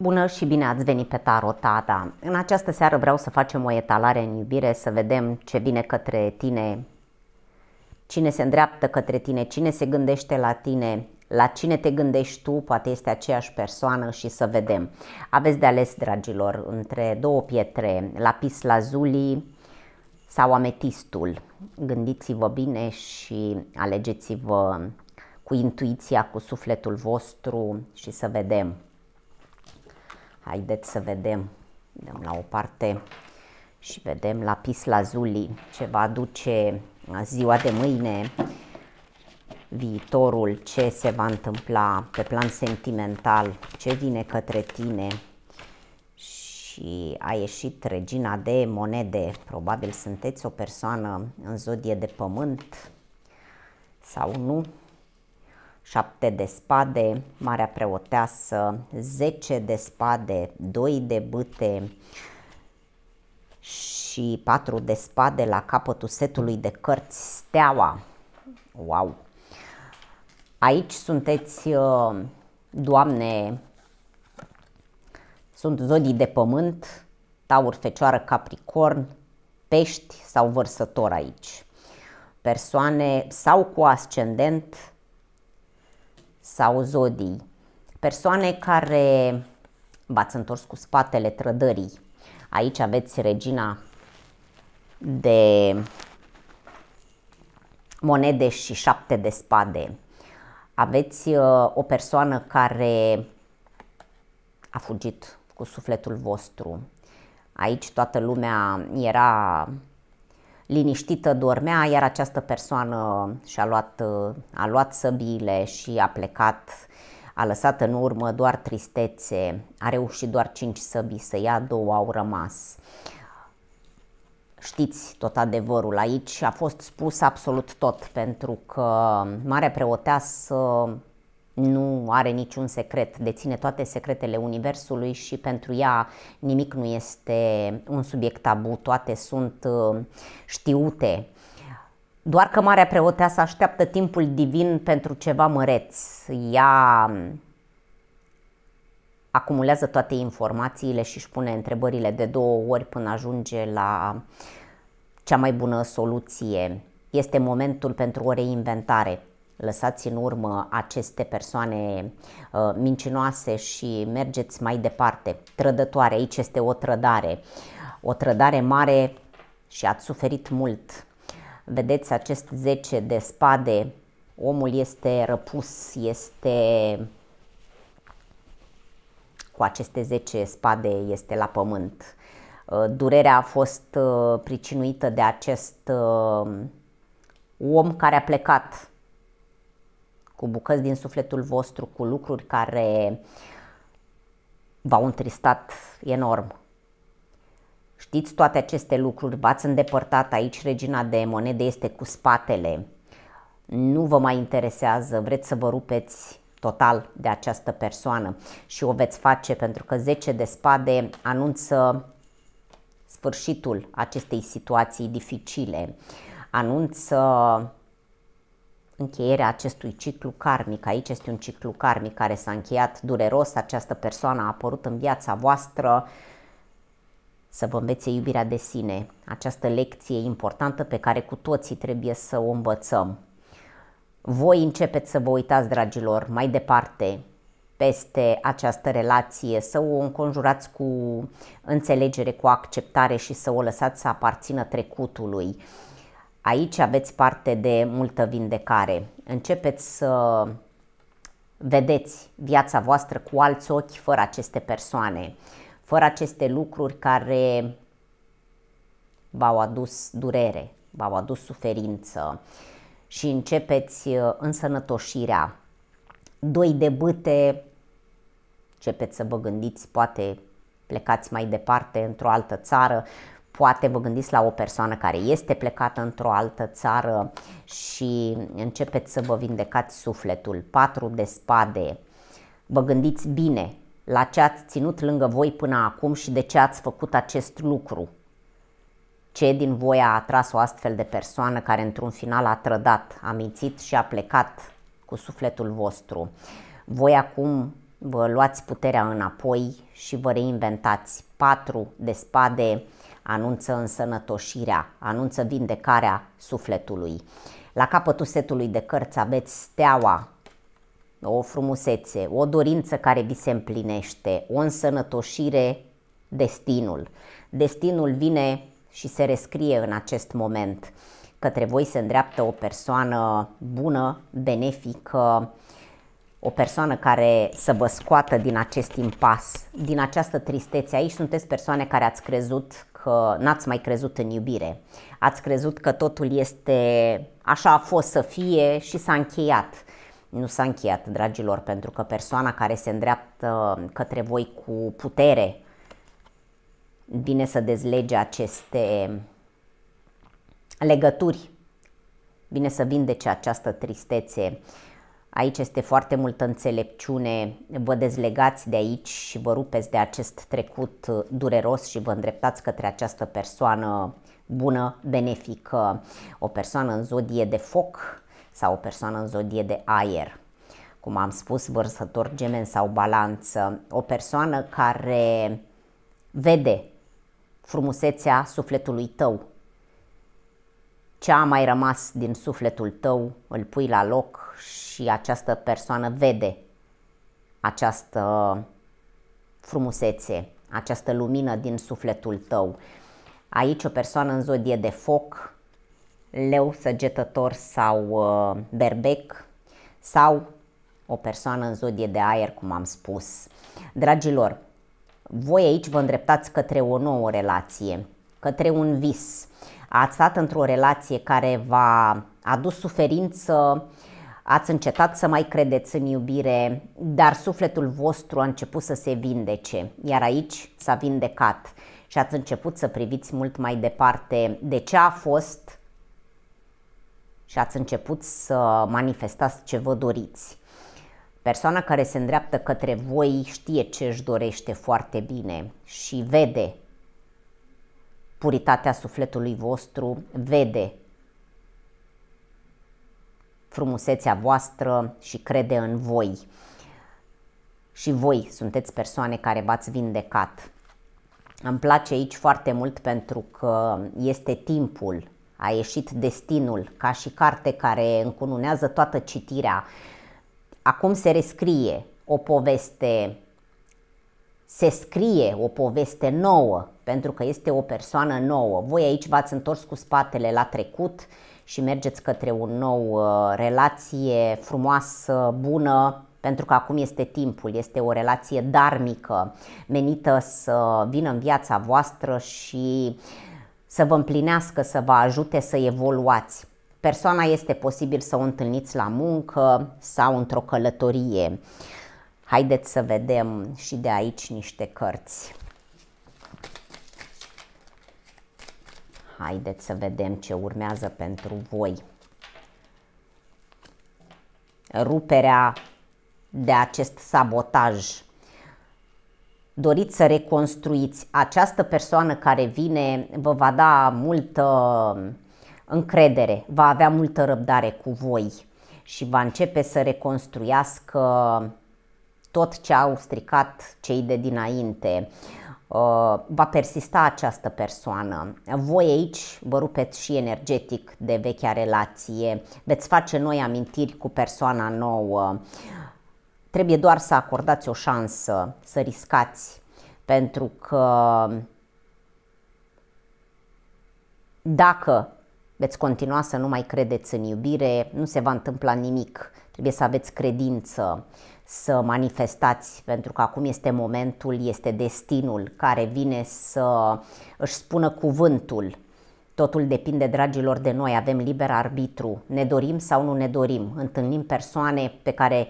Bună și bine ați venit pe Tarotada! În această seară vreau să facem o etalare în iubire, să vedem ce vine către tine, cine se îndreaptă către tine, cine se gândește la tine, la cine te gândești tu, poate este aceeași persoană și să vedem. Aveți de ales, dragilor, între două pietre, lapis lazuli sau ametistul. Gândiți-vă bine și alegeți-vă cu intuiția, cu sufletul vostru și să vedem. Haideți să vedem. Dăm la o parte și vedem lapis lazuli ce va aduce ziua de mâine viitorul, ce se va întâmpla pe plan sentimental, ce vine către tine și a ieșit regina de monede. Probabil sunteți o persoană în zodie de pământ sau nu. 7 de spade, Marea Preoteasă, 10 de spade, 2 de bâte și 4 de spade la capătul setului de cărți Steaua. Wow! Aici sunteți, uh, Doamne, sunt zodii de pământ, taur, fecioară, capricorn, pești sau vărsător aici. Persoane sau cu ascendent sau zodii. Persoane care v-ați întors cu spatele trădării. Aici aveți regina de monede și șapte de spade. Aveți uh, o persoană care a fugit cu sufletul vostru. Aici toată lumea era liniștită dormea, iar această persoană și-a luat, a luat săbiile și a plecat, a lăsat în urmă doar tristețe, a reușit doar cinci săbi să ia, două au rămas. Știți tot adevărul aici, a fost spus absolut tot, pentru că Marea Preoteasă nu are niciun secret, deține toate secretele Universului și pentru ea nimic nu este un subiect tabu, toate sunt uh, știute. Doar că Marea Preoteasă așteaptă timpul divin pentru ceva măreț. Ea um, acumulează toate informațiile și își pune întrebările de două ori până ajunge la cea mai bună soluție. Este momentul pentru o reinventare lăsați în urmă aceste persoane uh, mincinoase și mergeți mai departe. Trădătoare, aici este o trădare, o trădare mare și ați suferit mult. Vedeți acest 10 de spade, omul este răpus, este cu aceste 10 spade este la pământ. Uh, durerea a fost uh, pricinuită de acest om care a plecat cu bucăți din sufletul vostru, cu lucruri care v-au întristat enorm. Știți toate aceste lucruri, v-ați îndepărtat aici, regina de monede este cu spatele, nu vă mai interesează, vreți să vă rupeți total de această persoană și o veți face pentru că 10 de spade anunță sfârșitul acestei situații dificile, anunță încheierea acestui ciclu karmic. Aici este un ciclu karmic care s-a încheiat dureros, această persoană a apărut în viața voastră să vă învețe iubirea de sine, această lecție importantă pe care cu toții trebuie să o învățăm. Voi începeți să vă uitați, dragilor, mai departe peste această relație, să o înconjurați cu înțelegere, cu acceptare și să o lăsați să aparțină trecutului Aici aveți parte de multă vindecare. Începeți să vedeți viața voastră cu alți ochi fără aceste persoane, fără aceste lucruri care v-au adus durere, v-au adus suferință și începeți uh, însănătoșirea. Doi de băte, începeți să vă gândiți, poate plecați mai departe într-o altă țară, Poate vă gândiți la o persoană care este plecată într-o altă țară și începeți să vă vindecați sufletul. Patru de spade. Vă gândiți bine la ce ați ținut lângă voi până acum și de ce ați făcut acest lucru. Ce din voi a atras o astfel de persoană care într-un final a trădat, a mințit și a plecat cu sufletul vostru. Voi acum vă luați puterea înapoi și vă reinventați. Patru de spade anunță însănătoșirea, anunță vindecarea sufletului. La capătul setului de cărți aveți steaua, o frumusețe, o dorință care vi se împlinește, o însănătoșire, destinul. Destinul vine și se rescrie în acest moment. Către voi se îndreaptă o persoană bună, benefică, o persoană care să vă scoată din acest impas, din această tristețe. Aici sunteți persoane care ați crezut că n-ați mai crezut în iubire. Ați crezut că totul este așa a fost să fie și s-a încheiat. Nu s-a încheiat, dragilor, pentru că persoana care se îndreaptă către voi cu putere vine să dezlege aceste legături, vine să vindece această tristețe Aici este foarte multă înțelepciune, vă dezlegați de aici și vă rupeți de acest trecut uh, dureros și vă îndreptați către această persoană bună, benefică, o persoană în zodie de foc sau o persoană în zodie de aer. Cum am spus, vărsător, gemen sau balanță, o persoană care vede frumusețea sufletului tău, ce a mai rămas din sufletul tău îl pui la loc și această persoană vede această frumusețe, această lumină din sufletul tău. Aici o persoană în zodie de foc, leu, săgetător sau uh, berbec sau o persoană în zodie de aer, cum am spus. Dragilor, voi aici vă îndreptați către o nouă relație, către un vis ați stat într-o relație care v-a adus suferință, ați încetat să mai credeți în iubire, dar sufletul vostru a început să se vindece, iar aici s-a vindecat și ați început să priviți mult mai departe de ce a fost și ați început să manifestați ce vă doriți. Persoana care se îndreaptă către voi știe ce își dorește foarte bine și vede puritatea sufletului vostru vede frumusețea voastră și crede în voi. Și voi sunteți persoane care v-ați vindecat. Îmi place aici foarte mult pentru că este timpul, a ieșit destinul, ca și carte care încununează toată citirea. Acum se rescrie o poveste se scrie o poveste nouă, pentru că este o persoană nouă. Voi aici v-ați întors cu spatele la trecut și mergeți către un nou uh, relație frumoasă, bună, pentru că acum este timpul, este o relație darmică, menită să vină în viața voastră și să vă împlinească, să vă ajute să evoluați. Persoana este posibil să o întâlniți la muncă sau într-o călătorie Haideți să vedem și de aici niște cărți. Haideți să vedem ce urmează pentru voi. Ruperea de acest sabotaj. Doriți să reconstruiți. Această persoană care vine vă va da multă încredere, va avea multă răbdare cu voi și va începe să reconstruiască tot ce au stricat cei de dinainte, uh, va persista această persoană. Voi aici vă rupeți și energetic de vechea relație, veți face noi amintiri cu persoana nouă, trebuie doar să acordați o șansă, să riscați, pentru că dacă veți continua să nu mai credeți în iubire, nu se va întâmpla nimic, trebuie să aveți credință să manifestați, pentru că acum este momentul, este destinul care vine să își spună cuvântul. Totul depinde, dragilor, de noi, avem liber arbitru, ne dorim sau nu ne dorim, întâlnim persoane pe care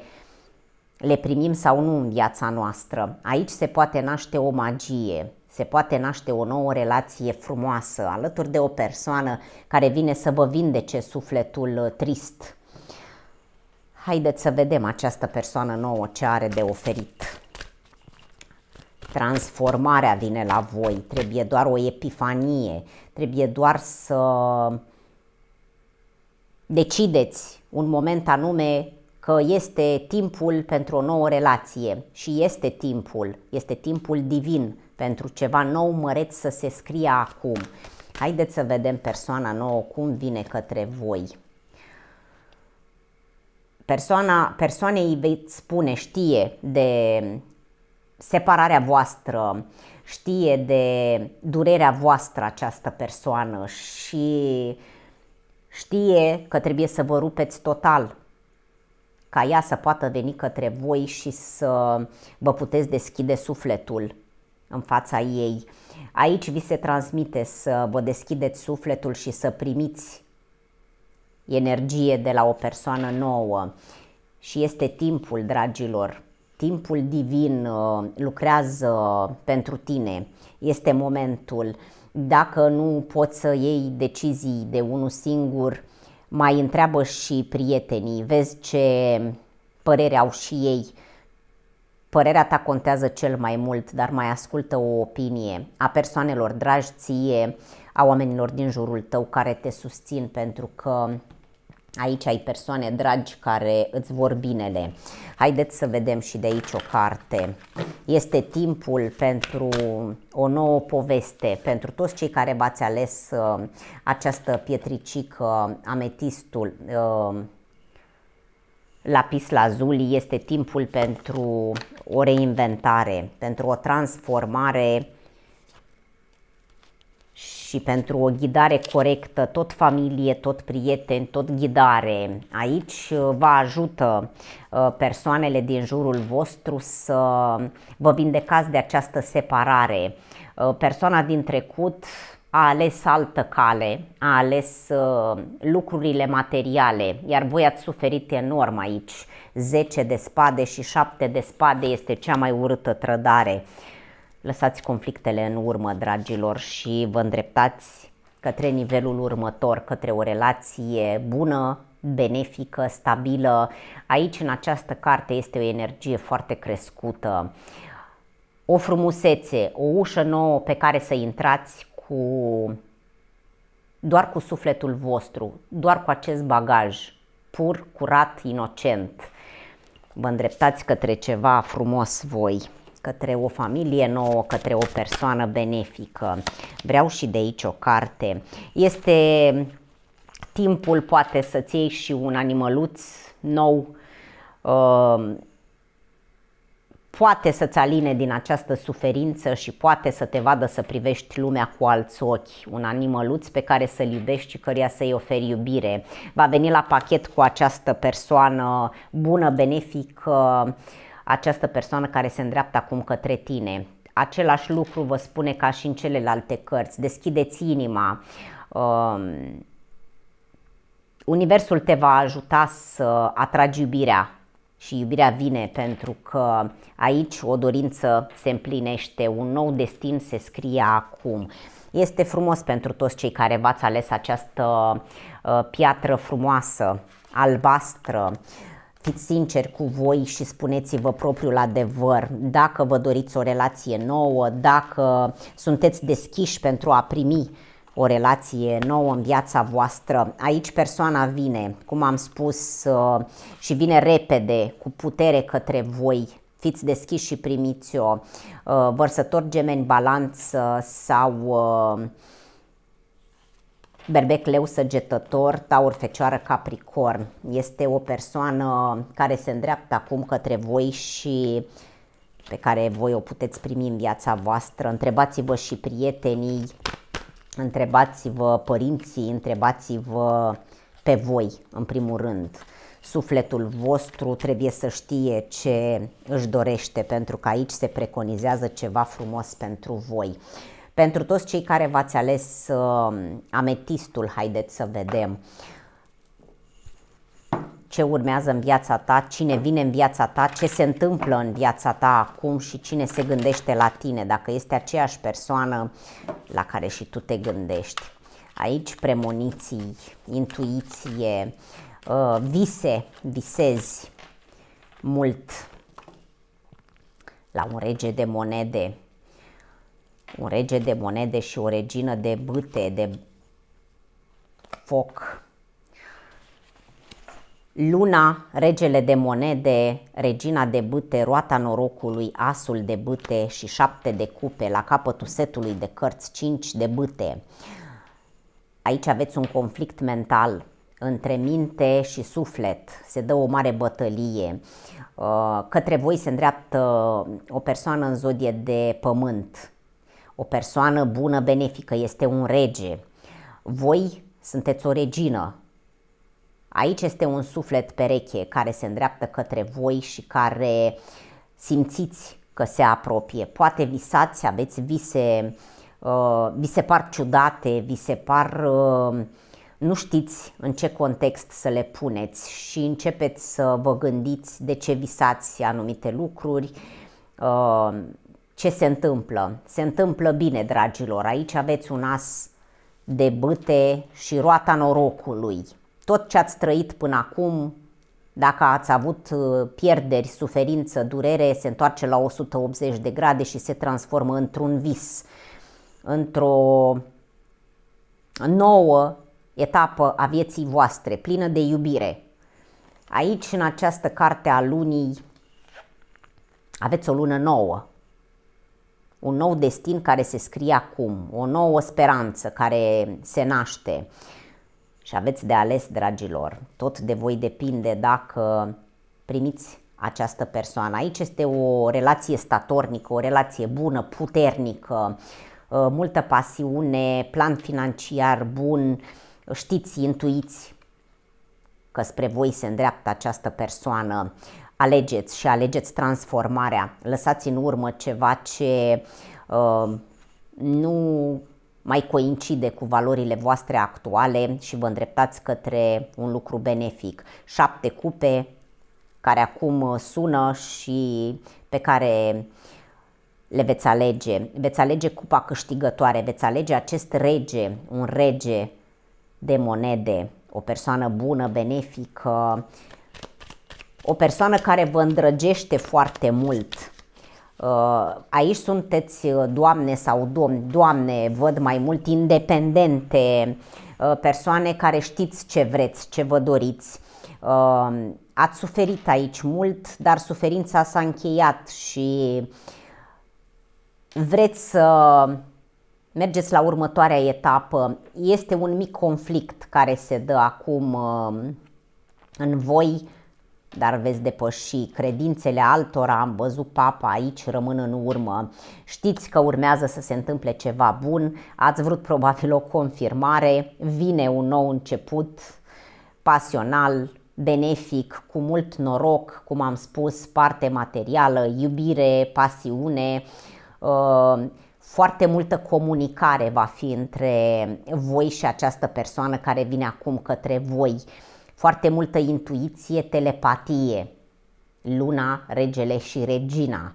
le primim sau nu în viața noastră. Aici se poate naște o magie, se poate naște o nouă relație frumoasă alături de o persoană care vine să vă vindece sufletul trist, Haideți să vedem această persoană nouă ce are de oferit. Transformarea vine la voi, trebuie doar o epifanie, trebuie doar să decideți un moment anume că este timpul pentru o nouă relație și este timpul, este timpul divin pentru ceva nou măreț să se scrie acum. Haideți să vedem persoana nouă cum vine către voi persoana, persoanei veți spune știe de separarea voastră, știe de durerea voastră această persoană și știe că trebuie să vă rupeți total ca ea să poată veni către voi și să vă puteți deschide sufletul în fața ei. Aici vi se transmite să vă deschideți sufletul și să primiți energie de la o persoană nouă și este timpul, dragilor. Timpul divin uh, lucrează uh, pentru tine. Este momentul. Dacă nu poți să iei decizii de unul singur, mai întreabă și prietenii, vezi ce părere au și ei. Părerea ta contează cel mai mult, dar mai ascultă o opinie a persoanelor dragi ție, a oamenilor din jurul tău care te susțin pentru că Aici ai persoane dragi care îți vor binele. Haideți să vedem și de aici o carte. Este timpul pentru o nouă poveste, pentru toți cei care v-ați ales uh, această pietricică, uh, ametistul, uh, lapis lazuli, este timpul pentru o reinventare, pentru o transformare și pentru o ghidare corectă, tot familie, tot prieteni, tot ghidare. Aici uh, vă ajută uh, persoanele din jurul vostru să vă vindecați de această separare. Uh, persoana din trecut a ales altă cale, a ales lucrurile materiale, iar voi ați suferit enorm aici. 10 de spade și 7 de spade este cea mai urâtă trădare lăsați conflictele în urmă, dragilor, și vă îndreptați către nivelul următor, către o relație bună, benefică, stabilă. Aici, în această carte, este o energie foarte crescută, o frumusețe, o ușă nouă pe care să intrați cu doar cu sufletul vostru, doar cu acest bagaj pur, curat, inocent. Vă îndreptați către ceva frumos voi către o familie nouă, către o persoană benefică. Vreau și de aici o carte. Este timpul poate să-ți iei și un animăluț nou, uh, poate să-ți aline din această suferință și poate să te vadă să privești lumea cu alți ochi, un animăluț pe care să-l iubești și căruia să-i oferi iubire. Va veni la pachet cu această persoană bună, benefică, uh, această persoană care se îndreaptă acum către tine. Același lucru vă spune ca și în celelalte cărți. Deschideți inima. Um, universul te va ajuta să atragi iubirea și iubirea vine pentru că aici o dorință se împlinește, un nou destin se scrie acum. Este frumos pentru toți cei care v-ați ales această uh, piatră frumoasă, albastră, uh, fiți sinceri cu voi și spuneți-vă propriul adevăr, dacă vă doriți o relație nouă, dacă sunteți deschiși pentru a primi o relație nouă în viața voastră. Aici persoana vine, cum am spus, uh, și vine repede, cu putere către voi. Fiți deschiși și primiți-o. Uh, Vărsător gemeni, balanță sau uh, Berbec leu săgetător, taur fecioară capricorn. Este o persoană care se îndreaptă acum către voi și pe care voi o puteți primi în viața voastră. Întrebați-vă și prietenii, întrebați-vă părinții, întrebați-vă pe voi, în primul rând. Sufletul vostru trebuie să știe ce își dorește, pentru că aici se preconizează ceva frumos pentru voi. Pentru toți cei care v-ați ales uh, ametistul, haideți să vedem ce urmează în viața ta, cine vine în viața ta, ce se întâmplă în viața ta acum și cine se gândește la tine, dacă este aceeași persoană la care și tu te gândești. Aici premoniții, intuiție, uh, vise, visezi mult la un rege de monede, un rege de monede și o regină de bâte, de foc. Luna, regele de monede, regina de bâte, roata norocului, asul de bâte și șapte de cupe la capătul setului de cărți, cinci de bâte. Aici aveți un conflict mental între minte și suflet, se dă o mare bătălie. Uh, către voi se îndreaptă uh, o persoană în zodie de pământ, o persoană bună, benefică, este un rege. Voi sunteți o regină. Aici este un suflet pereche care se îndreaptă către voi și care simțiți că se apropie. Poate visați, aveți vise, uh, vi se par ciudate, vi se par uh, nu știți în ce context să le puneți și începeți să vă gândiți de ce visați anumite lucruri, uh, ce se întâmplă? Se întâmplă bine, dragilor. Aici aveți un as de băte și roata norocului. Tot ce ați trăit până acum, dacă ați avut uh, pierderi, suferință, durere, se întoarce la 180 de grade și se transformă într-un vis, într-o nouă etapă a vieții voastre, plină de iubire. Aici, în această carte a lunii, aveți o lună nouă, un nou destin care se scrie acum, o nouă speranță care se naște. Și aveți de ales, dragilor, tot de voi depinde dacă primiți această persoană. Aici este o relație statornică, o relație bună, puternică, uh, multă pasiune, plan financiar bun, știți, intuiți că spre voi se îndreaptă această persoană alegeți și alegeți transformarea. Lăsați în urmă ceva ce uh, nu mai coincide cu valorile voastre actuale și vă îndreptați către un lucru benefic. Șapte cupe care acum uh, sună și pe care le veți alege. Veți alege cupa câștigătoare, veți alege acest rege, un rege de monede, o persoană bună, benefică, o persoană care vă îndrăgește foarte mult. Uh, aici sunteți uh, doamne sau domni, doamne, văd mai mult independente, uh, persoane care știți ce vreți, ce vă doriți. Ați suferit aici mult, dar suferința s-a încheiat și vreți să mergeți la următoarea etapă. Este un mic conflict care se dă acum în voi dar veți depăși credințele altora, am văzut papa aici, rămân în urmă, știți că urmează să se întâmple ceva bun, ați vrut probabil o confirmare, vine un nou început pasional, benefic, cu mult noroc, cum am spus, parte materială, iubire, pasiune, uh, foarte multă comunicare va fi între voi și această persoană care vine acum către voi foarte multă intuiție, telepatie, luna, regele și regina,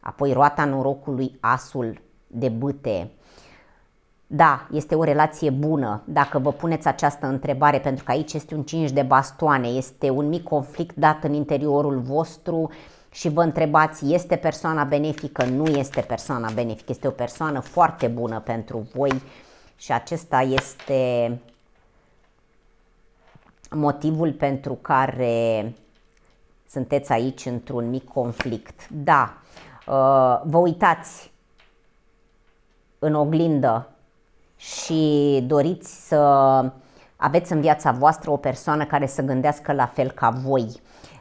apoi roata norocului, asul de bâte. Da, este o relație bună dacă vă puneți această întrebare, pentru că aici este un cinci de bastoane, este un mic conflict dat în interiorul vostru și vă întrebați, este persoana benefică? Nu este persoana benefică, este o persoană foarte bună pentru voi și acesta este motivul pentru care sunteți aici într-un mic conflict. Da, uh, vă uitați în oglindă și doriți să aveți în viața voastră o persoană care să gândească la fel ca voi.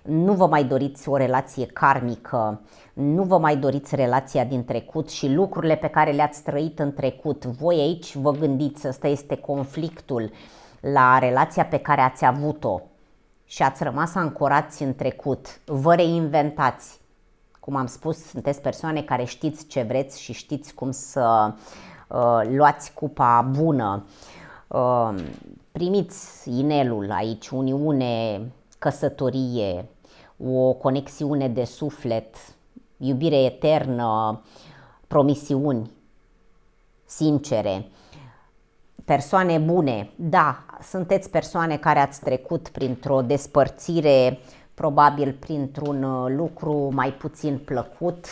Nu vă mai doriți o relație karmică, nu vă mai doriți relația din trecut și lucrurile pe care le-ați trăit în trecut. Voi aici vă gândiți, ăsta este conflictul. Uh, la relația pe care ați avut-o și ați rămas ancorați în trecut, vă reinventați. Cum am spus, sunteți persoane care știți ce vreți și știți cum să uh, luați cupa bună. Uh, primiți inelul aici, uniune, căsătorie, o conexiune de suflet, iubire eternă, promisiuni sincere, persoane bune, da, sunteți persoane care ați trecut printr-o despărțire, probabil printr-un uh, lucru mai puțin plăcut,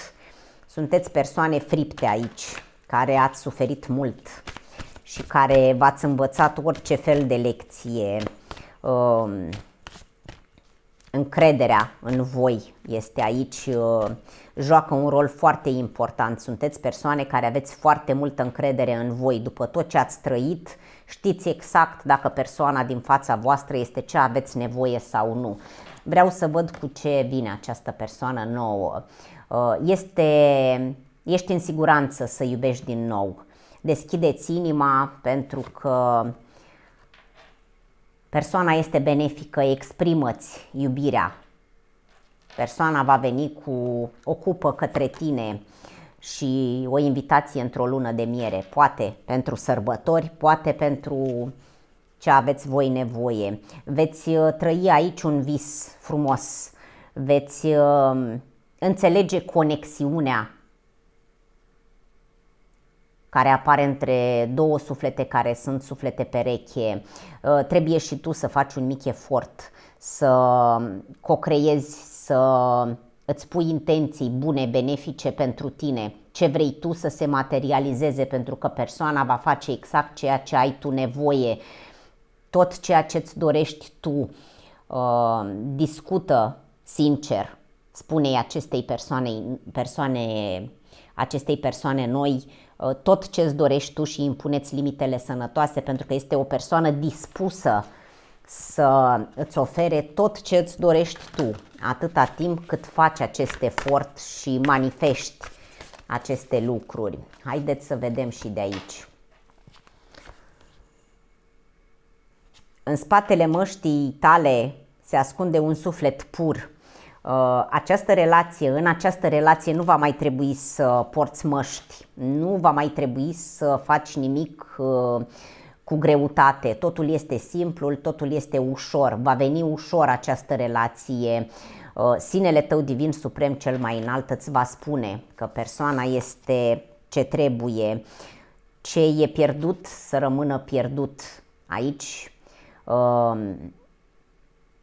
sunteți persoane fripte aici, care ați suferit mult și care v-ați învățat orice fel de lecție. Um, încrederea în voi este aici, uh, joacă un rol foarte important. Sunteți persoane care aveți foarte multă încredere în voi după tot ce ați trăit, știți exact dacă persoana din fața voastră este ce aveți nevoie sau nu. Vreau să văd cu ce vine această persoană nouă. Uh, este, ești în siguranță să iubești din nou. Deschideți inima pentru că persoana este benefică, exprimă-ți iubirea. Persoana va veni cu o cupă către tine, și o invitație într-o lună de miere, poate pentru sărbători, poate pentru ce aveți voi nevoie. Veți uh, trăi aici un vis frumos, veți uh, înțelege conexiunea care apare între două suflete care sunt suflete pereche. Uh, trebuie și tu să faci un mic efort, să um, cocreiezi, să îți pui intenții bune, benefice pentru tine, ce vrei tu să se materializeze pentru că persoana va face exact ceea ce ai tu nevoie, tot ceea ce îți dorești tu, uh, discută sincer, spune acestei persoane, persoane, acestei persoane noi uh, tot ce îți dorești tu și impuneți limitele sănătoase pentru că este o persoană dispusă uh, să îți ofere tot ce îți dorești tu, atâta timp cât faci acest efort și manifesti aceste lucruri. Haideți să vedem și de aici. În spatele măștii tale se ascunde un suflet pur. Uh, această relație, în această relație nu va mai trebui să porți măști, nu va mai trebui să faci nimic uh, cu greutate, totul este simplu, totul este ușor, va veni ușor această relație. Uh, sinele tău divin suprem cel mai înalt îți va spune că persoana este ce trebuie, ce e pierdut să rămână pierdut aici. Uh,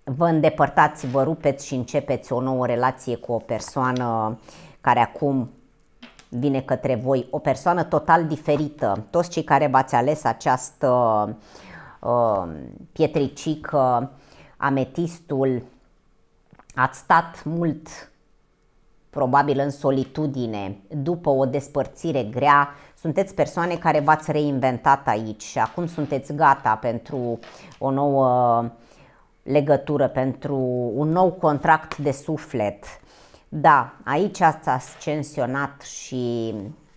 vă îndepărtați, vă rupeți și începeți o nouă relație cu o persoană care acum vine către voi o persoană total diferită. Toți cei care v-ați ales această uh, pietricică, ametistul, ați stat mult probabil în solitudine, după o despărțire grea, sunteți persoane care v-ați reinventat aici și acum sunteți gata pentru o nouă legătură, pentru un nou contract de suflet. Da, aici ați ascensionat și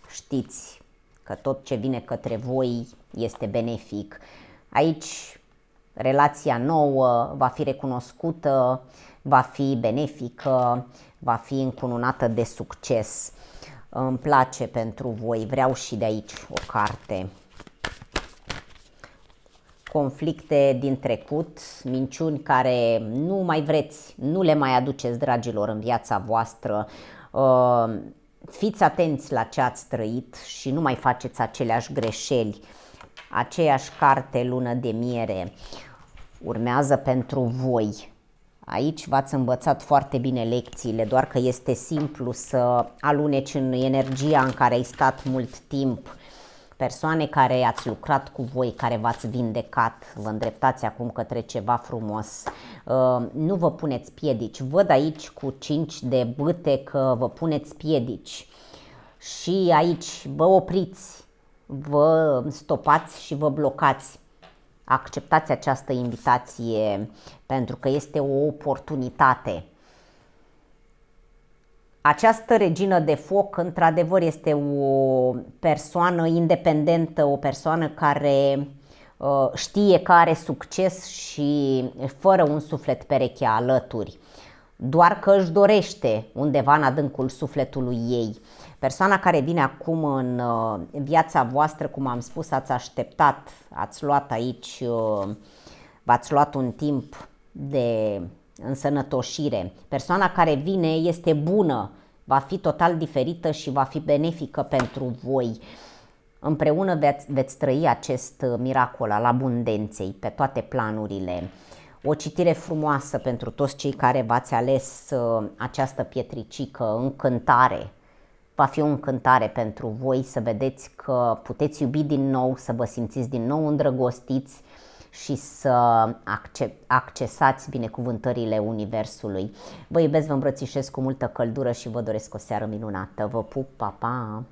știți că tot ce vine către voi este benefic. Aici relația nouă va fi recunoscută, va fi benefică, va fi încununată de succes. Îmi place pentru voi, vreau și de aici o carte conflicte din trecut, minciuni care nu mai vreți, nu le mai aduceți, dragilor, în viața voastră. Uh, fiți atenți la ce ați trăit și nu mai faceți aceleași greșeli. Aceeași carte, lună de miere, urmează pentru voi. Aici v-ați învățat foarte bine lecțiile, doar că este simplu să aluneci în energia în care ai stat mult timp persoane care ați lucrat cu voi, care v-ați vindecat, vă îndreptați acum către ceva frumos, uh, nu vă puneți piedici. Văd aici cu 5 de bâte că vă puneți piedici și aici vă opriți, vă stopați și vă blocați. Acceptați această invitație pentru că este o oportunitate această regină de foc, într-adevăr, este o persoană independentă, o persoană care uh, știe că are succes și fără un suflet pereche alături, doar că își dorește undeva în adâncul sufletului ei. Persoana care vine acum în uh, viața voastră, cum am spus, ați așteptat, ați luat aici, uh, v-ați luat un timp de însănătoșire. Persoana care vine este bună, va fi total diferită și va fi benefică pentru voi. Împreună veți, veți trăi acest uh, miracol al abundenței pe toate planurile. O citire frumoasă pentru toți cei care v-ați ales uh, această pietricică, încântare. Va fi o încântare pentru voi să vedeți că puteți iubi din nou, să vă simțiți din nou îndrăgostiți, și să accesați binecuvântările Universului. Vă iubesc, vă îmbrățișez cu multă căldură și vă doresc o seară minunată. Vă pup, pa, pa!